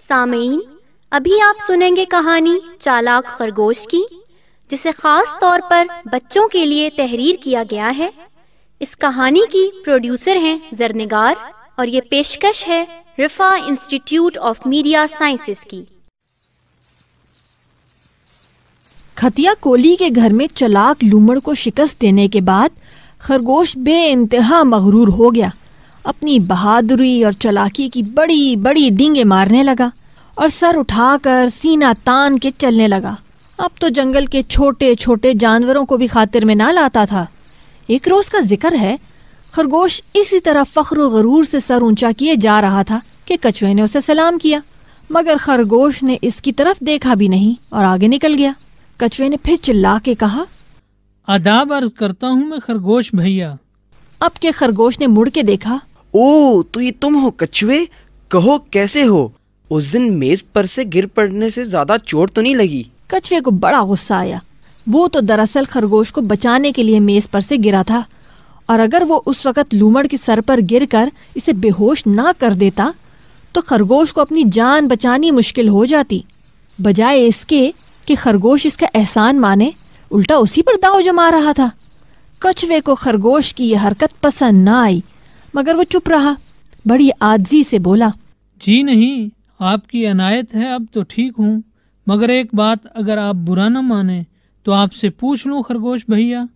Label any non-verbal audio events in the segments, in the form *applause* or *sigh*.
सामीन अभी आप सुनेंगे कहानी चालाक खरगोश की जिसे खास तौर पर बच्चों के लिए तहरीर किया गया है इस कहानी की प्रोड्यूसर हैं जरनगार और ये पेशकश है Rifa institute of media sciences की खतिया कोली के घर में चलाक लूमड़ को शिकस्त देने के बाद खरगोश बे इंतहा मगरूर हो गया अपनी बहादुरी और चलाकी की बड़ी बड़ी डींगे मारने लगा और सर उठाकर सीना तान के चलने लगा अब तो जंगल के छोटे छोटे जानवरों को भी खातिर में ना लाता था एक रोज़ का जिक्र है खरगोश इसी तरह फ़ख्र गरूर से सर ऊंचा किए जा रहा था कि कछुए ने उसे सलाम किया मगर खरगोश ने इसकी तरफ देखा भी नहीं और आगे निकल गया कछुए ने फिर चिल्ला के कहा आदाब अर्ज करता हूँ मैं खरगोश भैया अब के खरगोश ने मुड़ के देखा ओ तो ये तुम हो कछुए कहो कैसे हो उस दिन मेज पर से गिर पड़ने से ज्यादा चोट तो नहीं लगी कछुए को बड़ा गुस्सा आया वो तो दरअसल खरगोश को बचाने के लिए मेज पर से गिरा था और अगर वो उस वक्त लूमड़ के सर पर गिरकर इसे बेहोश ना कर देता तो खरगोश को अपनी जान बचानी मुश्किल हो जाती बजाय इसके कि खरगोश इसका एहसान माने उल्टा उसी पर दाव जमा रहा था कछुए को खरगोश की यह हरकत पसंद ना आई मगर वो चुप रहा बड़ी आजी से बोला जी नहीं आपकी अनायत है अब तो ठीक हूँ मगर एक बात अगर आप बुरा न माने तो आपसे पूछ लू खरगोश भैया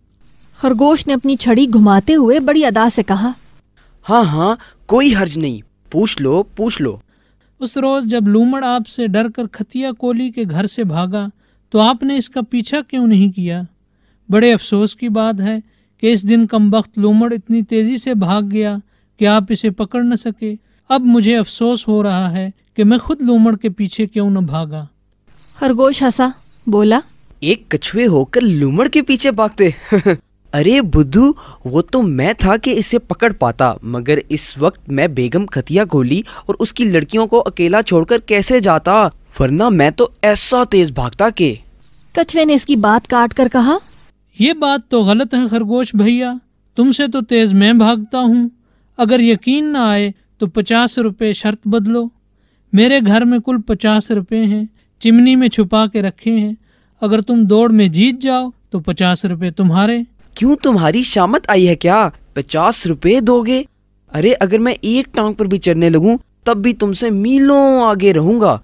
खरगोश ने अपनी छड़ी घुमाते हुए बड़ी अदा से कहा हाँ हाँ कोई हर्ज नहीं पूछ लो पूछ लो उस रोज जब लूमड़ आपसे डर कर खतिया कोली के घर से भागा तो आपने इसका पीछा क्यों नहीं किया बड़े अफसोस की बात है कि इस दिन कम वक्त लूमड़ इतनी तेजी से भाग गया कि आप इसे पकड़ न सके अब मुझे अफसोस हो रहा है कि मैं खुद लूमड़ के पीछे क्यों न भागा खरगोश हंसा बोला एक कछुए होकर लूमड़ के पीछे भागते *laughs* अरे बुद्धू वो तो मैं था कि इसे पकड़ पाता मगर इस वक्त मैं बेगम खतिया खोली और उसकी लड़कियों को अकेला छोड़कर कैसे जाता वरना मैं तो ऐसा तेज भागता के कछुए ने इसकी बात काट कर कहा ये बात तो गलत है खरगोश भैया तुमसे तो तेज मैं भागता हूँ अगर यकीन ना आए तो पचास रुपये शर्त बदलो मेरे घर में कुल पचास रुपये हैं चिमनी में छुपा के रखे हैं अगर तुम दौड़ में जीत जाओ तो पचास रुपये तुम्हारे क्यों तुम्हारी शामत आई है क्या पचास रुपये दोगे अरे अगर मैं एक टांग पर भी चढ़ने लगूं तब भी तुमसे मीलों आगे रहूंगा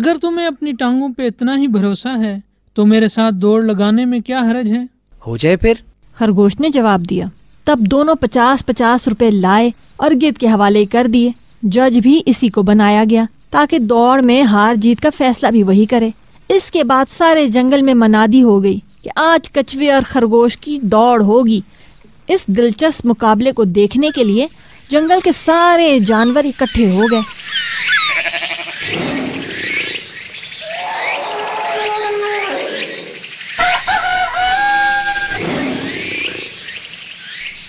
अगर तुम्हें अपनी टांगों पे इतना ही भरोसा है तो मेरे साथ दौड़ लगाने में क्या हरज है हो जाए फिर खरगोश ने जवाब दिया तब दोनों पचास पचास रुपए लाए और गिद्ध के हवाले कर दिए जज भी इसी को बनाया गया ताकि दौड़ में हार जीत का फैसला भी वही करे इसके बाद सारे जंगल में मनादी हो गई कि आज कछुए और खरगोश की दौड़ होगी इस दिलचस्प मुकाबले को देखने के लिए जंगल के सारे जानवर इकट्ठे हो गए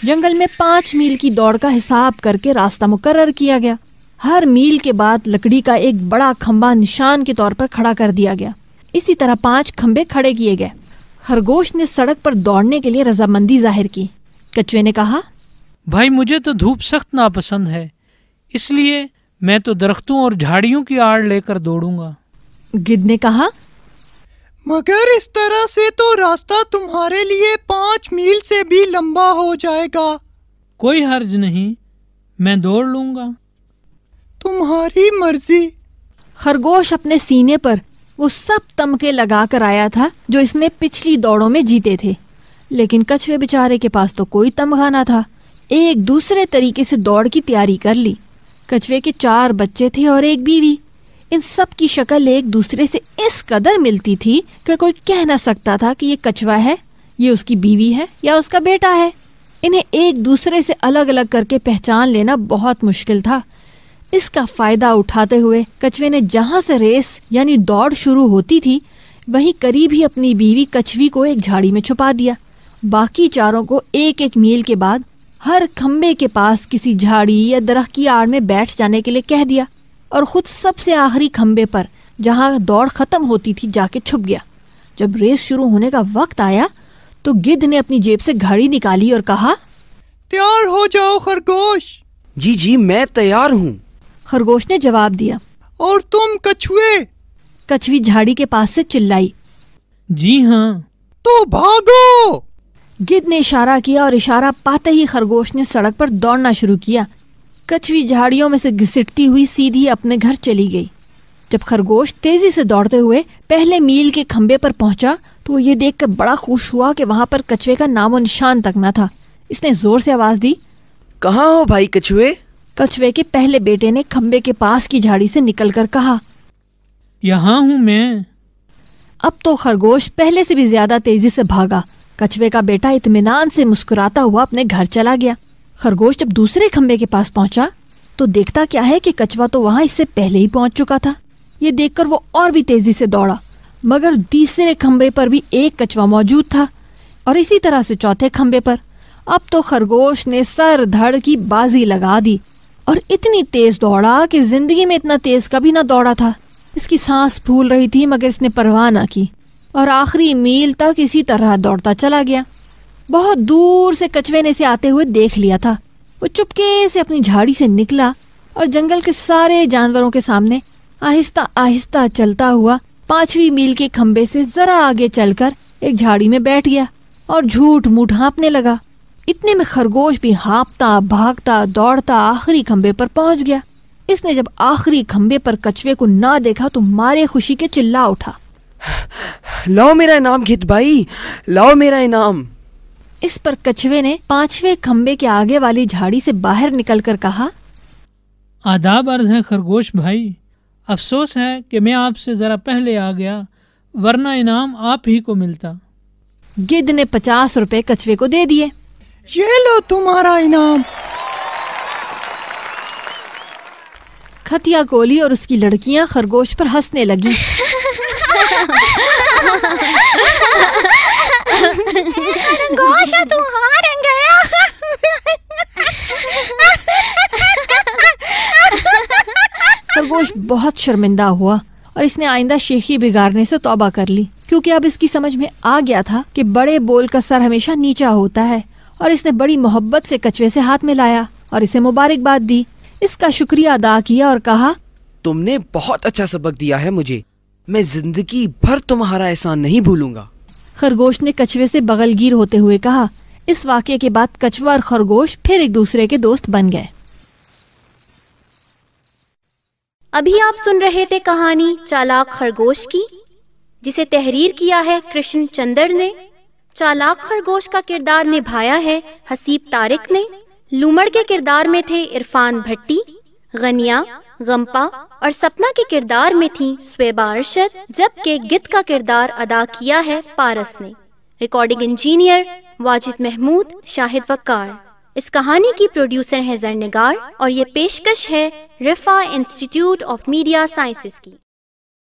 जंगल में पाँच मील की दौड़ का हिसाब करके रास्ता मुकर्र किया गया हर मील के बाद लकड़ी का एक बड़ा खम्बा निशान के तौर पर खड़ा कर दिया गया इसी तरह पांच खम्बे खड़े किए गए खरगोश ने सड़क पर दौड़ने के लिए रजामंदी जाहिर की कचुए ने कहा भाई मुझे तो धूप सख्त नापसंद है इसलिए मैं तो दरख्तों और झाड़ियों की आड़ लेकर दौड़ूंगा गिद्ध ने कहा मगर इस तरह से तो रास्ता तुम्हारे लिए पाँच मील से भी लंबा हो जाएगा कोई हर्ज नहीं मैं दौड़ लूंगा तुम्हारी मर्जी खरगोश अपने सीने पर वो सब तमके लगा कर आया था जो इसने पिछली दौड़ों में जीते थे लेकिन कछुए बेचारे के पास तो कोई तमगा ना था एक दूसरे तरीके से दौड़ की तैयारी कर ली कछुए के चार बच्चे थे और एक बीवी इन सब की शक्ल एक दूसरे से इस कदर मिलती थी कि कोई कह ना सकता था कि ये कछुआ है ये उसकी बीवी है या उसका बेटा है इन्हें एक दूसरे से अलग अलग करके पहचान लेना बहुत मुश्किल था इसका फायदा उठाते हुए कछुए ने जहाँ से रेस यानी दौड़ शुरू होती थी वहीं करीब ही अपनी बीवी कछवी को एक झाड़ी में छुपा दिया बाकी चारों को एक एक मील के बाद हर खम्बे के पास किसी झाड़ी या दरख्त की आड़ में बैठ जाने के लिए कह दिया और खुद सबसे आखिरी खम्बे पर जहाँ दौड़ ख़त्म होती थी जाके छुप गया जब रेस शुरू होने का वक्त आया तो गिद्ध ने अपनी जेब से घड़ी निकाली और कहा तैयार हो जाओ खरगोश जी जी मैं तैयार हूँ खरगोश ने जवाब दिया और तुम कछुए कछुई झाड़ी के पास से चिल्लाई जी हाँ तो भागो गिद्ध ने इशारा किया और इशारा पाते ही खरगोश ने सड़क पर दौड़ना शुरू किया कछवी झाड़ियों में से घिसटती हुई सीधी अपने घर चली गई जब खरगोश तेजी से दौड़ते हुए पहले मील के खंबे पर पहुंचा तो ये ये देखकर बड़ा खुश हुआ कि वहां पर कछुए का नामो निशान तक न था इसने जोर से आवाज दी कहाँ हो भाई कछुए कछुए के पहले बेटे ने खम्बे के पास की झाड़ी से कर कहा यहाँ हूँ मैं अब तो खरगोश पहले से भी ज्यादा तेजी से भागा कछुए का बेटा इतमान से मुस्कुराता हुआ अपने घर चला गया खरगोश जब दूसरे खम्बे के पास पहुंचा तो देखता क्या है कि कछुआ तो वहां इससे पहले ही पहुंच चुका था ये देखकर वो और भी तेजी से दौड़ा मगर तीसरे खम्बे पर भी एक कछुआ मौजूद था और इसी तरह से चौथे खम्बे पर अब तो खरगोश ने सर धड़ की बाजी लगा दी और इतनी तेज दौड़ा कि जिंदगी में इतना तेज कभी ना दौड़ा था इसकी सांस फूल रही थी मगर इसने परवाह ना की और आखिरी मील तक इसी तरह दौड़ता चला गया बहुत दूर से कछुए ने इसे आते हुए देख लिया था वो चुपके से अपनी झाड़ी से निकला और जंगल के सारे जानवरों के सामने आहिस्ता आहिस्ता चलता हुआ पांचवी मील के खम्बे से जरा आगे चलकर एक झाड़ी में बैठ गया और झूठ मूठ हाँपने लगा इतने में खरगोश भी हाँपता भागता दौड़ता आखिरी खम्बे पर पहुंच गया इसने जब आखिरी खम्बे पर कछुए को ना देखा तो मारे खुशी के चिल्ला उठा लाओ मेरा इनाम घित भाई लाओ मेरा इनाम इस पर कछुए ने पांचवे खम्बे के आगे वाली झाड़ी से बाहर निकल कर कहा आदाब अर्ज है खरगोश भाई अफसोस है कि मैं आपसे जरा पहले आ गया वरना इनाम आप ही को मिलता गिद्ध ने पचास रुपए कछुए को दे दिए ये लो तुम्हारा इनाम खतिया कोली और उसकी लड़कियां खरगोश पर हंसने लगी *laughs* रंगोशा तू हार गया खरगोश बहुत शर्मिंदा हुआ और इसने आइंदा शेखी बिगाड़ने से तौबा कर ली क्योंकि अब इसकी समझ में आ गया था कि बड़े बोल का सर हमेशा नीचा होता है और इसने बड़ी मोहब्बत से कछुए से हाथ मिलाया और इसे मुबारकबाद दी इसका शुक्रिया अदा किया और कहा तुमने बहुत अच्छा सबक दिया है मुझे मैं जिंदगी भर तुम्हारा एहसान नहीं भूलूंगा खरगोश ने कछुए से बगलगीर होते हुए कहा इस वाक्य के बाद कछुआ और खरगोश फिर एक दूसरे के दोस्त बन गए अभी आप सुन रहे थे कहानी चालाक खरगोश की जिसे तहरीर किया है कृष्ण चंदर ने चालाक खरगोश का किरदार निभाया है हसीब तारिक ने लूमड़ के किरदार में थे इरफान भट्टी गनिया गंपा और सपना के किरदार में थी स्वेबा अरशद जबकि गीत का किरदार अदा किया है पारस ने रिकॉर्डिंग इंजीनियर वाजिद महमूद शाहिद वकार इस कहानी की प्रोड्यूसर है जरनगार और ये पेशकश है Rifa institute of media sciences की